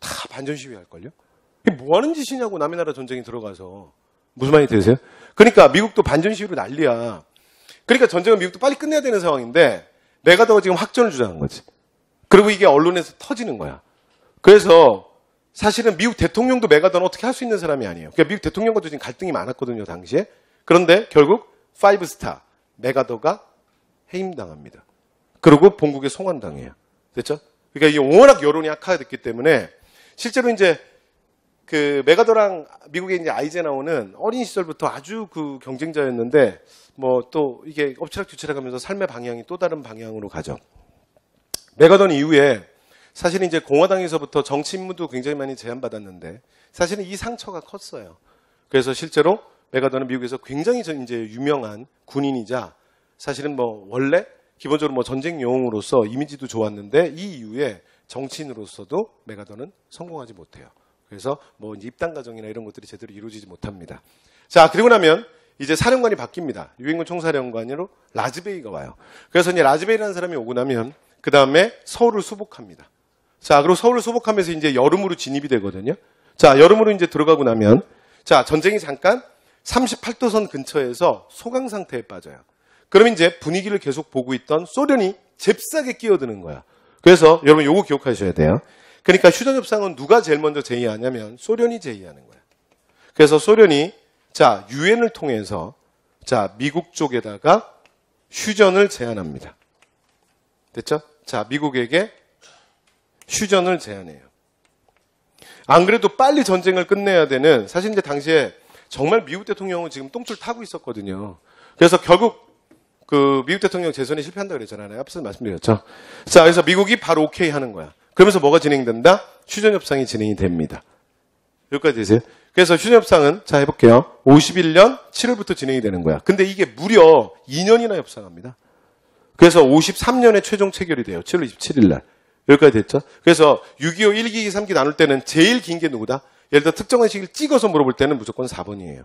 다 반전 시위할걸요? 뭐 하는 짓이냐고 남의 나라 전쟁에 들어가서. 무슨 말이 되세요? 그러니까 미국도 반전 시위로 난리야. 그러니까 전쟁은 미국도 빨리 끝내야 되는 상황인데 내가 더 지금 확전을 주장한 거지. 그리고 이게 언론에서 터지는 거야. 그래서 사실은 미국 대통령도 메가던 어떻게 할 수 있는 사람이 아니에요. 그러니까 미국 대통령과도 지금 갈등이 많았거든요, 당시에. 그런데 결국 5스타 메가더가 해임당합니다. 그리고 본국에 송환당해요. 됐죠? 그러니까 이게 워낙 여론이 악화됐기 때문에 실제로 이제 그 메가더랑 미국의 이제 아이젠하우는 어린 시절부터 아주 그 경쟁자였는데 뭐 또 이게 엎치락뒤치락하면서 삶의 방향이 또 다른 방향으로 가죠. 메가던 이후에 사실 은 이제 공화당에서부터 정치 인무도 굉장히 많이 제한받았는데 사실은 이 상처가 컸어요. 그래서 실제로 메가더는 미국에서 굉장히 이제 유명한 군인이자 사실은 뭐 원래 기본적으로 뭐 전쟁 용으로서 이미지도 좋았는데 이 이후에 정치인으로서도 메가더는 성공하지 못해요. 그래서 뭐 입당 과정이나 이런 것들이 제대로 이루어지지 못합니다. 자 그리고 나면 이제 사령관이 바뀝니다. 유엔군 총사령관으로 라즈베이가 와요. 그래서 이제 라즈베이라는 사람이 오고 나면 그 다음에 서울을 수복합니다. 자 그리고 서울을 수복하면서 이제 여름으로 진입이 되거든요. 자 여름으로 이제 들어가고 나면 자 전쟁이 잠깐 38도선 근처에서 소강 상태에 빠져요. 그럼 이제 분위기를 계속 보고 있던 소련이 잽싸게 끼어드는 거야. 그래서 여러분 요거 기억하셔야 돼요. 그러니까 휴전 협상은 누가 제일 먼저 제의하냐면 소련이 제의하는 거야. 그래서 소련이 자 유엔을 통해서 자 미국 쪽에다가 휴전을 제안합니다. 됐죠? 자 미국에게 휴전을 제안해요. 안 그래도 빨리 전쟁을 끝내야 되는 사실 이제 당시에 정말 미국 대통령은 지금 똥줄 타고 있었거든요. 그래서 결국 그 미국 대통령 재선에 실패한다 그랬잖아요. 앞서 말씀드렸죠. 자, 그래서 미국이 바로 오케이 하는 거야. 그러면서 뭐가 진행된다? 휴전 협상이 진행이 됩니다. 여기까지 되세요. 그래서 휴전 협상은 자 해볼게요. 51년 7월부터 진행이 되는 거야. 근데 이게 무려 2년이나 협상합니다. 그래서 53년에 최종 체결이 돼요. 7월 27일 날. 여기까지 됐죠. 그래서 6.25 1기, 2 3기 나눌 때는 제일 긴 게 누구다? 예를 들어 특정한 시기를 찍어서 물어볼 때는 무조건 4번이에요.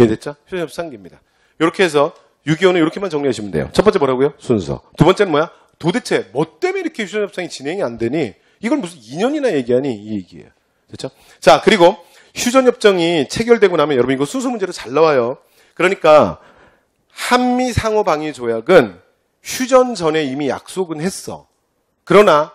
이해됐죠? 효시합 상기입니다. 이렇게 해서 6.25는 이렇게만 정리하시면 돼요. 첫 번째 뭐라고요? 순서. 두 번째는 뭐야? 도대체 뭐 때문에 이렇게 휴전 협상이 진행이 안 되니? 이걸 무슨 2년이나 얘기하니? 이 얘기예요. 됐죠 자, 그리고 휴전 협정이 체결되고 나면 여러분 이거 순수 문제로 잘 나와요. 그러니까 한미 상호 방위 조약은 휴전 전에 이미 약속은 했어. 그러나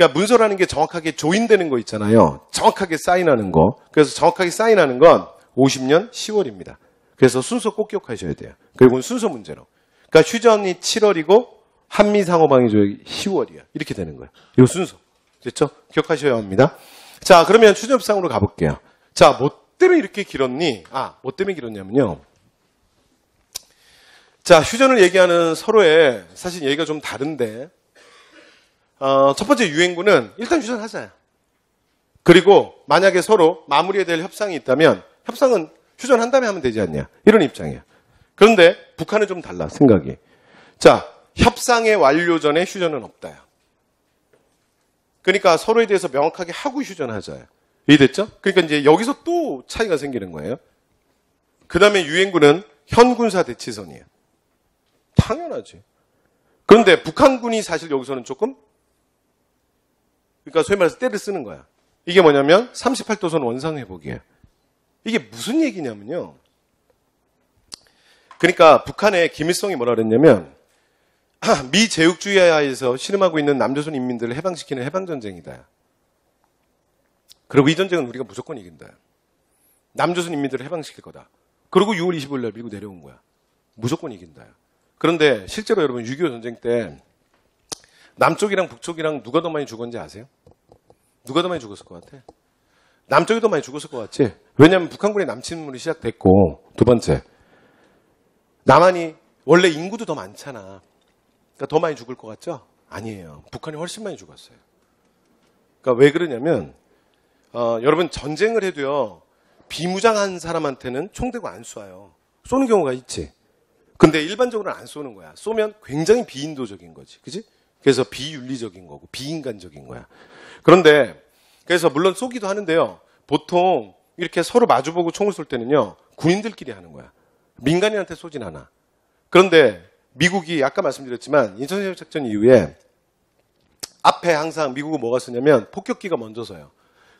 그러니까 문서라는 게 정확하게 조인되는 거 있잖아요. 정확하게 사인하는 거. 그래서 정확하게 사인하는 건 50년 10월입니다. 그래서 순서 꼭 기억하셔야 돼요. 그리고 순서 문제로. 그러니까 휴전이 7월이고 한미 상호방위 조약이 10월이야. 이렇게 되는 거예요. 이 순서. 됐죠? 기억하셔야 합니다. 자, 그러면 추접상으로 가볼게요. 자, 뭐 때문에 이렇게 길었니? 아, 뭐 때문에 길었냐면요. 자, 휴전을 얘기하는 서로의 사실 얘기가 좀 다른데 어, 첫 번째 유행구는 일단 휴전하자. 그리고 만약에 서로 마무리해야 될 협상이 있다면 협상은 휴전한 다음에 하면 되지 않냐. 이런 입장이에요 그런데 북한은 좀 달라, 생각이. 자, 협상의 완료 전에 휴전은 없다. 그러니까 서로에 대해서 명확하게 하고 휴전하자. 이해됐죠? 그러니까 이제 여기서 또 차이가 생기는 거예요. 그 다음에 유엔군은 현군사 대치선이에요. 당연하지. 그런데 북한군이 사실 여기서는 조금 그러니까 소위 말해서 때를 쓰는 거야. 이게 뭐냐면 38도선 원상 회복이에요. 이게 무슨 얘기냐면요. 그러니까 북한의 김일성이 뭐라 그랬냐면 미 제국주의 하에서 실름하고 있는 남조선 인민들을 해방시키는 해방전쟁이다. 그리고 이 전쟁은 우리가 무조건 이긴다. 남조선 인민들을 해방시킬 거다. 그리고 6월 25일 날 밀고 내려온 거야. 무조건 이긴다. 그런데 실제로 여러분 6.25 전쟁 때 남쪽이랑 북쪽이랑 누가 더 많이 죽었는지 아세요? 누가 더 많이 죽었을 것 같아? 남쪽이 더 많이 죽었을 것 같지? 왜냐하면 북한군의 남침물이 시작됐고 두 번째 남한이 원래 인구도 더 많잖아. 그러니까 더 많이 죽을 것 같죠? 아니에요. 북한이 훨씬 많이 죽었어요. 그러니까 왜 그러냐면 어, 여러분 전쟁을 해도요 비무장한 사람한테는 총 대고 안 쏴요. 쏘는 경우가 있지. 근데 일반적으로는 안 쏘는 거야. 쏘면 굉장히 비인도적인 거지. 그지? 그래서 비윤리적인 거고 비인간적인 거야. 그런데 그래서 물론 쏘기도 하는데요. 보통 이렇게 서로 마주보고 총을 쏠 때는요. 군인들끼리 하는 거야. 민간인한테 쏘진 않아. 그런데 미국이 아까 말씀드렸지만 인천세력 작전 이후에 앞에 항상 미국은 뭐가 쓰냐면 폭격기가 먼저 서요.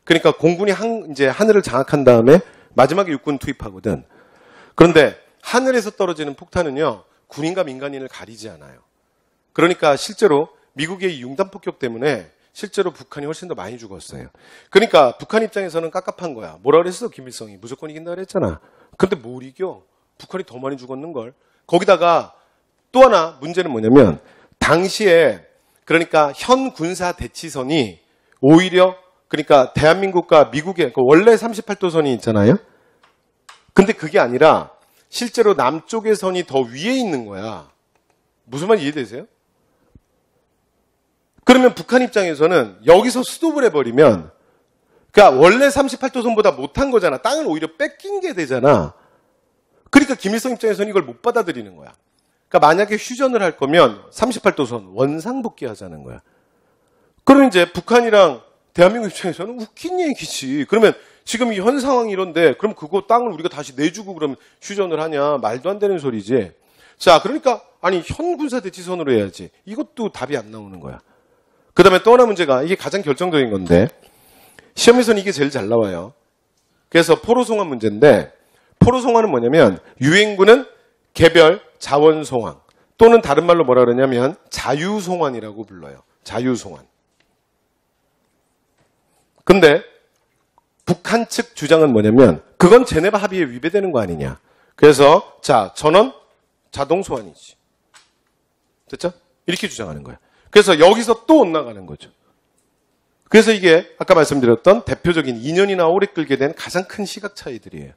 그러니까 공군이 항, 이제 하늘을 장악한 다음에 마지막에 육군 투입하거든. 그런데 하늘에서 떨어지는 폭탄은요. 군인과 민간인을 가리지 않아요. 그러니까 실제로 미국의 융단 폭격 때문에 실제로 북한이 훨씬 더 많이 죽었어요. 그러니까 북한 입장에서는 깝깝한 거야. 뭐라 그랬어? 김일성이 무조건 이긴다 그랬잖아. 근데 뭘 이겨? 북한이 더 많이 죽었는 걸. 거기다가 또 하나 문제는 뭐냐면 당시에 그러니까 현 군사 대치선이 오히려 그러니까 대한민국과 미국의 그 원래 38도선이 있잖아요. 근데 그게 아니라 실제로 남쪽의 선이 더 위에 있는 거야. 무슨 말 이해되세요? 그러면 북한 입장에서는 여기서 수톱을 해버리면 그러니까 원래 38도선보다 못한 거잖아. 땅을 오히려 뺏긴 게 되잖아. 그러니까 김일성 입장에서는 이걸 못 받아들이는 거야. 그러니까 만약에 휴전을 할 거면 38도선 원상복귀 하자는 거야. 그럼 이제 북한이랑 대한민국 입장에서는 웃긴 얘기지. 그러면 지금 현 상황이 이런데 그럼 그거 땅을 우리가 다시 내주고 그러면 휴전을 하냐. 말도 안 되는 소리지. 자, 그러니까 아니 현 군사 대치선으로 해야지. 이것도 답이 안 나오는 거야. 그 다음에 또 하나 문제가 이게 가장 결정적인 건데 시험에서는 이게 제일 잘 나와요. 그래서 포로송환 문제인데 포로송환은 뭐냐면 유행군은 개별 자원송환 또는 다른 말로 뭐라 그러냐면 자유송환이라고 불러요. 자유송환. 근데 북한 측 주장은 뭐냐면 그건 제네바 합의에 위배되는 거 아니냐. 그래서 자 전원 자동 소환이지. 됐죠? 이렇게 주장하는 거야. 그래서 여기서 또 올라가는 거죠. 그래서 이게 아까 말씀드렸던 대표적인 2년이나 오래 끌게 된 가장 큰 시각 차이들이에요.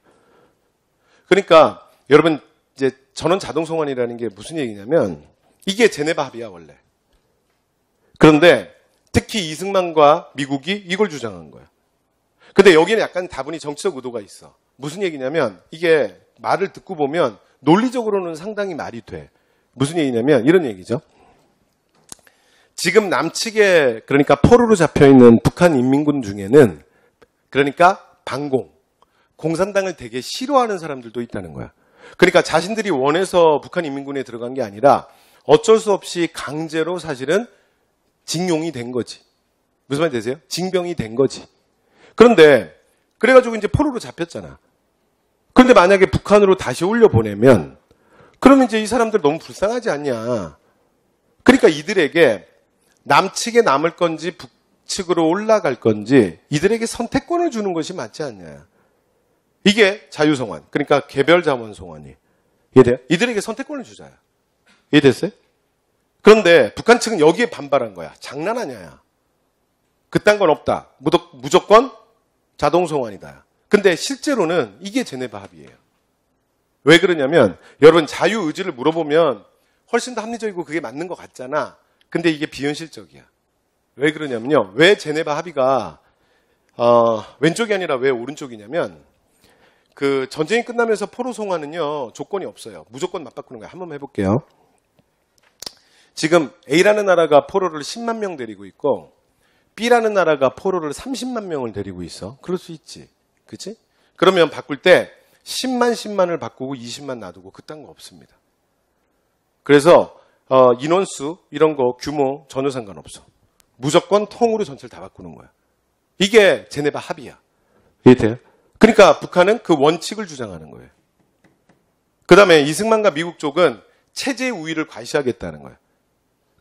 그러니까 여러분 이제 전원 자동 송환이라는 게 무슨 얘기냐면 이게 제네바 합의야 원래. 그런데 특히 이승만과 미국이 이걸 주장한 거야. 근데 여기는 약간 다분히 정치적 의도가 있어. 무슨 얘기냐면 이게 말을 듣고 보면 논리적으로는 상당히 말이 돼. 무슨 얘기냐면 이런 얘기죠. 지금 남측에 그러니까 포로로 잡혀 있는 북한 인민군 중에는 그러니까 반공 공산당을 되게 싫어하는 사람들도 있다는 거야. 그러니까 자신들이 원해서 북한 인민군에 들어간 게 아니라 어쩔 수 없이 강제로 사실은 징용이 된 거지. 무슨 말이 되세요? 징병이 된 거지. 그런데 그래가지고 이제 포로로 잡혔잖아. 그런데 만약에 북한으로 다시 올려 보내면 그러면 이제 이 사람들 너무 불쌍하지 않냐. 그러니까 이들에게 남측에 남을 건지 북측으로 올라갈 건지 이들에게 선택권을 주는 것이 맞지 않냐. 이게 자유성환 그러니까 개별 자원성환이 이해돼요? 이들에게 선택권을 주자요. 이해됐어요? 그런데 북한 측은 여기에 반발한 거야. 장난하냐. 그딴 건 없다. 무조건 자동성환이다 근데 실제로는 이게 제네바 합의예요. 왜 그러냐면 여러분 자유 의지를 물어보면 훨씬 더 합리적이고 그게 맞는 것 같잖아. 근데 이게 비현실적이야. 왜 그러냐면요. 왜 제네바 합의가 어, 왼쪽이 아니라 왜 오른쪽이냐면 그 전쟁이 끝나면서 포로 송환은요 조건이 없어요. 무조건 맞바꾸는 거야 한번 해볼게요. 지금 A라는 나라가 포로를 10만 명 데리고 있고 B라는 나라가 포로를 30만 명을 데리고 있어. 그럴 수 있지. 그치? 그러면 바꿀 때 10만 10만을 바꾸고 20만 놔두고 그딴 거 없습니다. 그래서 어, 인원수 이런 거 규모 전혀 상관없어. 무조건 통으로 전체를 다 바꾸는 거야. 이게 제네바 합의야. 이해돼요? 그러니까 북한은 그 원칙을 주장하는 거예요. 그 다음에 이승만과 미국 쪽은 체제 우위를 과시하겠다는 거예요.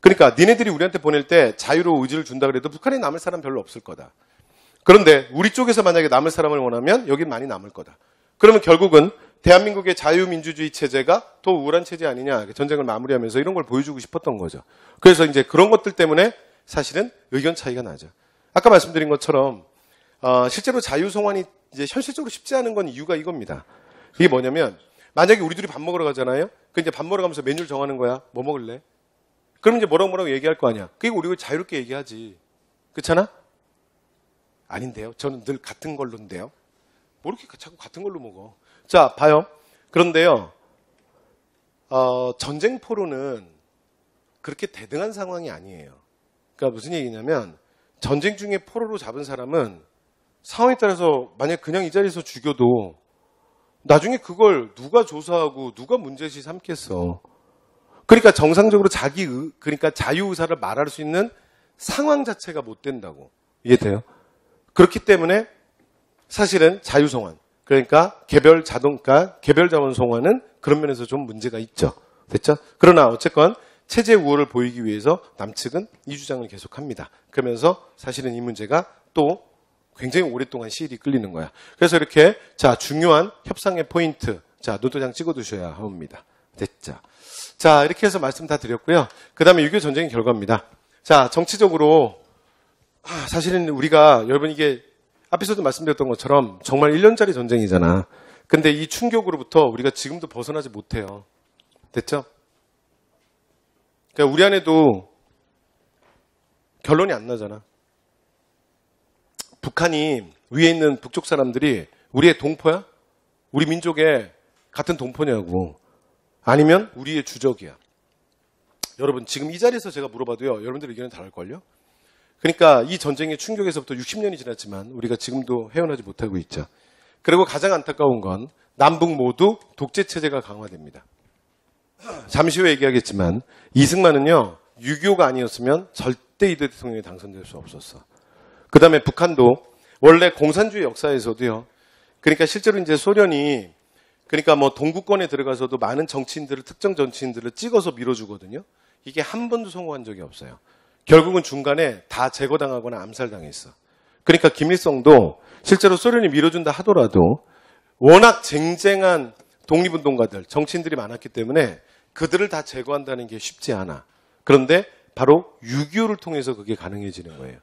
그러니까 니네들이 우리한테 보낼 때 자유로 의지를 준다 그래도 북한에 남을 사람 별로 없을 거다. 그런데 우리 쪽에서 만약에 남을 사람을 원하면 여긴 많이 남을 거다. 그러면 결국은 대한민국의 자유민주주의 체제가 더 우울한 체제 아니냐. 전쟁을 마무리하면서 이런 걸 보여주고 싶었던 거죠. 그래서 이제 그런 것들 때문에 사실은 의견 차이가 나죠. 아까 말씀드린 것처럼 어, 실제로 자유송환이 이제 현실적으로 쉽지 않은 건 이유가 이겁니다. 이게 뭐냐면 만약에 우리 둘이 밥 먹으러 가잖아요. 그 이제 밥 먹으러 가면서 메뉴를 정하는 거야. 뭐 먹을래? 그럼 이제 뭐라고 뭐라고 얘기할 거 아니야. 그게 우리가 자유롭게 얘기하지. 그렇잖아? 아닌데요. 저는 늘 같은 걸로인데요. 뭐 이렇게 자꾸 같은 걸로 먹어. 자, 봐요. 그런데요, 어, 전쟁포로는 그렇게 대등한 상황이 아니에요. 그러니까 무슨 얘기냐면 전쟁 중에 포로로 잡은 사람은 상황에 따라서 만약 그냥 이 자리에서 죽여도 나중에 그걸 누가 조사하고 누가 문제시 삼겠어. 그러니까 정상적으로 자기 의, 그러니까 자유 의사를 말할 수 있는 상황 자체가 못 된다고 이해돼요. 그렇기 때문에 사실은 자유성환 그러니까 개별 자동가, 그러니까 개별 자원 송환은 그런 면에서 좀 문제가 있죠. 됐죠? 그러나 어쨌건 체제 우호를 보이기 위해서 남측은 이 주장을 계속합니다. 그러면서 사실은 이 문제가 또 굉장히 오랫동안 시일이 끌리는 거야. 그래서 이렇게 자 중요한 협상의 포인트 자 노도장 찍어두셔야 합니다. 됐죠? 자 이렇게 해서 말씀 다 드렸고요. 그 다음에 6.25 전쟁의 결과입니다. 자 정치적으로 아, 사실은 우리가 여러분 이게 앞에서도 말씀드렸던 것처럼 정말 1년짜리 전쟁이잖아. 근데 이 충격으로부터 우리가 지금도 벗어나지 못해요. 됐죠? 그러니까 우리 안에도 결론이 안 나잖아. 북한이 위에 있는 북쪽 사람들이 우리의 동포야? 우리 민족의 같은 동포냐고. 아니면 우리의 주적이야. 여러분, 지금 이 자리에서 제가 물어봐도요, 여러분들 의견이 다를걸요? 그러니까 이 전쟁의 충격에서부터 60년이 지났지만 우리가 지금도 회어하지 못하고 있죠. 그리고 가장 안타까운 건 남북 모두 독재 체제가 강화됩니다. 잠시 후에 얘기하겠지만 이승만은요 6.25가 아니었으면 절대 이대 대통령이 당선될 수 없었어. 그 다음에 북한도 원래 공산주의 역사에서도요. 그러니까 실제로 이제 소련이 그러니까 뭐 동구권에 들어가서도 많은 정치인들을 특정 정치인들을 찍어서 밀어주거든요. 이게 한 번도 성공한 적이 없어요. 결국은 중간에 다 제거당하거나 암살당했어. 그러니까 김일성도 실제로 소련이 밀어준다 하더라도 워낙 쟁쟁한 독립운동가들, 정치인들이 많았기 때문에 그들을 다 제거한다는 게 쉽지 않아. 그런데 바로 6.25를 통해서 그게 가능해지는 거예요.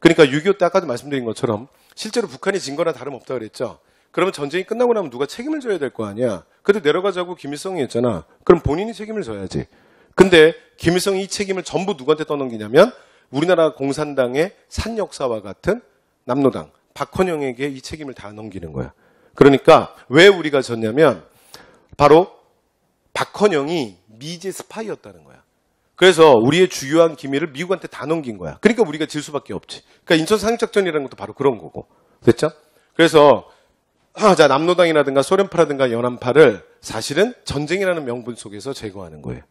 그러니까 6.25 때 아까도 말씀드린 것처럼 실제로 북한이 진 거나 다름없다 그랬죠. 그러면 전쟁이 끝나고 나면 누가 책임을 져야 될 거 아니야. 그래도 내려가자고 김일성이 했잖아. 그럼 본인이 책임을 져야지. 근데 김일성이 이 책임을 전부 누구한테 떠넘기냐면 우리나라 공산당의 산역사와 같은 남노당 박헌영에게 이 책임을 다 넘기는 거야. 그러니까 왜 우리가 졌냐면 바로 박헌영이 미제 스파이였다는 거야. 그래서 우리의 주요한 기밀을 미국한테 다 넘긴 거야. 그러니까 우리가 질 수밖에 없지. 그러니까 인천 상륙작전이라는 것도 바로 그런 거고. 됐죠? 그래서 아, 자 남노당이라든가 소련파라든가 연안파를 사실은 전쟁이라는 명분 속에서 제거하는 거예요.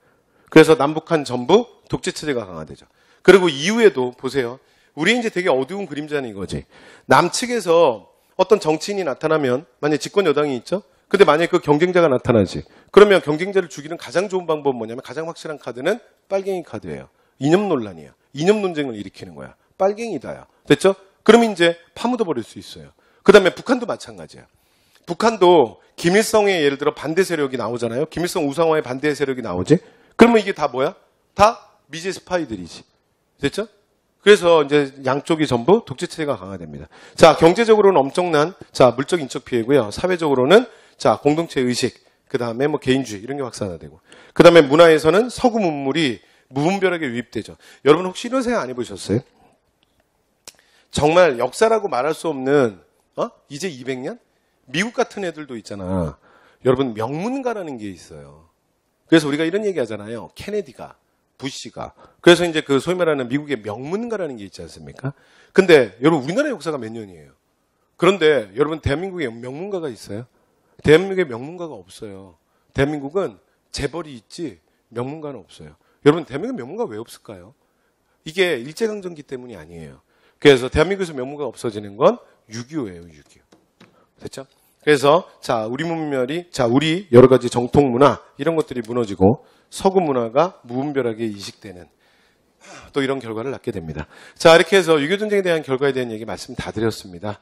그래서 남북한 전부 독재 체제가 강화되죠. 그리고 이후에도 보세요. 우리 이제 되게 어두운 그림자는 이거지. 남측에서 어떤 정치인이 나타나면 만약 에 집권 여당이 있죠. 근데 만약에 그 경쟁자가 나타나지. 그러면 경쟁자를 죽이는 가장 좋은 방법은 뭐냐면 가장 확실한 카드는 빨갱이 카드예요. 이념 논란이야. 이념 논쟁을 일으키는 거야. 빨갱이다야. 됐죠? 그럼 이제 파묻어 버릴 수 있어요. 그다음에 북한도 마찬가지야. 북한도 김일성의 예를 들어 반대 세력이 나오잖아요. 김일성 우상화의 반대 세력이 나오지. 그러면 이게 다 뭐야? 다 미제 스파이들이지. 됐죠? 그래서 이제 양쪽이 전부 독재체가 제 강화됩니다. 자, 경제적으로는 엄청난 자, 물적 인적 피해고요. 사회적으로는 자, 공동체 의식, 그다음에 뭐 개인주의 이런 게 확산화되고. 그다음에 문화에서는 서구 문물이 무분별하게 유입되죠. 여러분 혹시 이런 생각 안 해보셨어요? 정말 역사라고 말할 수 없는 어? 이제 200년? 미국 같은 애들도 있잖아. 여러분 명문가라는 게 있어요. 그래서 우리가 이런 얘기 하잖아요. 케네디가, 부시가. 그래서 이제 그 소위 말하는 미국의 명문가라는 게 있지 않습니까? 근데 여러분 우리나라 역사가 몇 년이에요? 그런데 여러분 대한민국에 명문가가 있어요? 대한민국에 명문가가 없어요. 대한민국은 재벌이 있지 명문가는 없어요. 여러분 대한민국 명문가 왜 없을까요? 이게 일제강점기 때문이 아니에요. 그래서 대한민국에서 명문가가 없어지는 건 6.25예요. 6.25. 됐죠? 그래서 자 우리 문명이자 우리 여러 가지 정통 문화 이런 것들이 무너지고 서구 문화가 무분별하게 이식되는 또 이런 결과를 낳게 됩니다. 자 이렇게 해서 유교 전쟁에 대한 결과에 대한 얘기 말씀 다 드렸습니다.